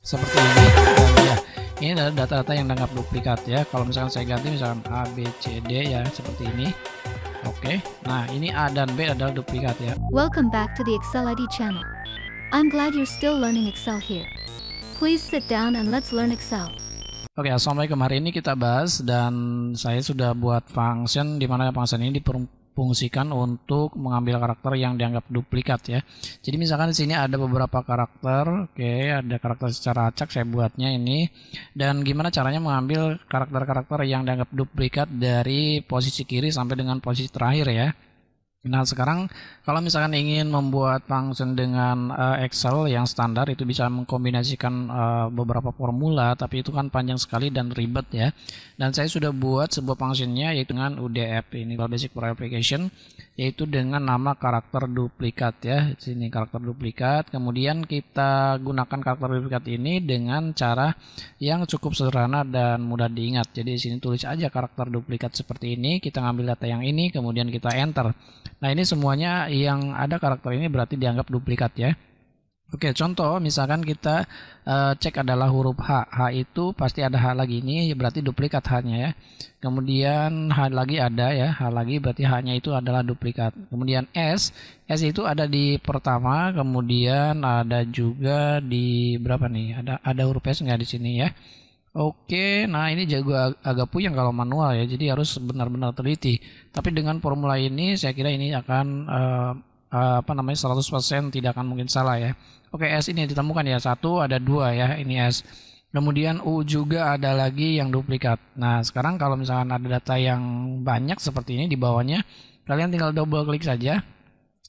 seperti ini ya ini adalah data-data yang dianggap duplikat ya kalau misalkan saya ganti misalkan A B C D ya seperti ini Oke, okay. nah ini A dan B adalah duplikat ya. Welcome back to the Excel ID channel. I'm glad you're still learning Excel here. Please sit down and let's learn Excel. Oke, okay, assalamualaikum. Hari ini kita bahas dan saya sudah buat function di mana function ini diper fungsikan untuk mengambil karakter yang dianggap duplikat ya. Jadi misalkan di sini ada beberapa karakter, oke, okay, ada karakter secara acak saya buatnya ini. Dan gimana caranya mengambil karakter-karakter yang dianggap duplikat dari posisi kiri sampai dengan posisi terakhir ya. Nah sekarang kalau misalkan ingin membuat function dengan uh, Excel yang standar itu bisa mengkombinasikan uh, beberapa formula tapi itu kan panjang sekali dan ribet ya. Dan saya sudah buat sebuah functionnya yaitu dengan UDF ini Basic for Application yaitu dengan nama karakter duplikat ya. Sini karakter duplikat. Kemudian kita gunakan karakter duplikat ini dengan cara yang cukup sederhana dan mudah diingat. Jadi di sini tulis aja karakter duplikat seperti ini. Kita ngambil data yang ini kemudian kita enter. Nah ini semuanya yang ada karakter ini berarti dianggap duplikat ya. Oke, contoh misalkan kita uh, cek adalah huruf H. H itu pasti ada H lagi ini berarti duplikat H-nya ya. Kemudian H lagi ada ya, H lagi berarti H-nya itu adalah duplikat. Kemudian S, S itu ada di pertama, kemudian ada juga di berapa nih? Ada ada huruf S nggak di sini ya? Oke, nah ini jago agak puyeng kalau manual ya, jadi harus benar-benar teliti. Tapi dengan formula ini, saya kira ini akan uh, uh, apa namanya 100% tidak akan mungkin salah ya. Oke, S ini ditemukan ya satu, ada dua ya, ini S. Kemudian U juga ada lagi yang duplikat. Nah, sekarang kalau misalkan ada data yang banyak seperti ini di bawahnya, kalian tinggal double klik saja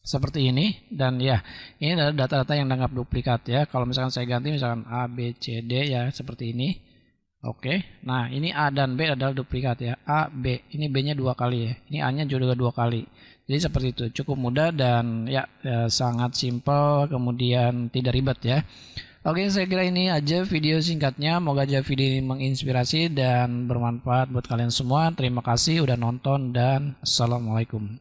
seperti ini dan ya ini adalah data-data yang dianggap duplikat ya kalau misalkan saya ganti misalkan A B C D ya seperti ini Oke, nah ini A dan B adalah duplikat ya. A, B. Ini B-nya dua kali ya. Ini A-nya juga dua kali. Jadi seperti itu. Cukup mudah dan ya, ya sangat simple kemudian tidak ribet ya. Oke, saya kira ini aja video singkatnya. Moga aja video ini menginspirasi dan bermanfaat buat kalian semua. Terima kasih udah nonton dan Assalamualaikum.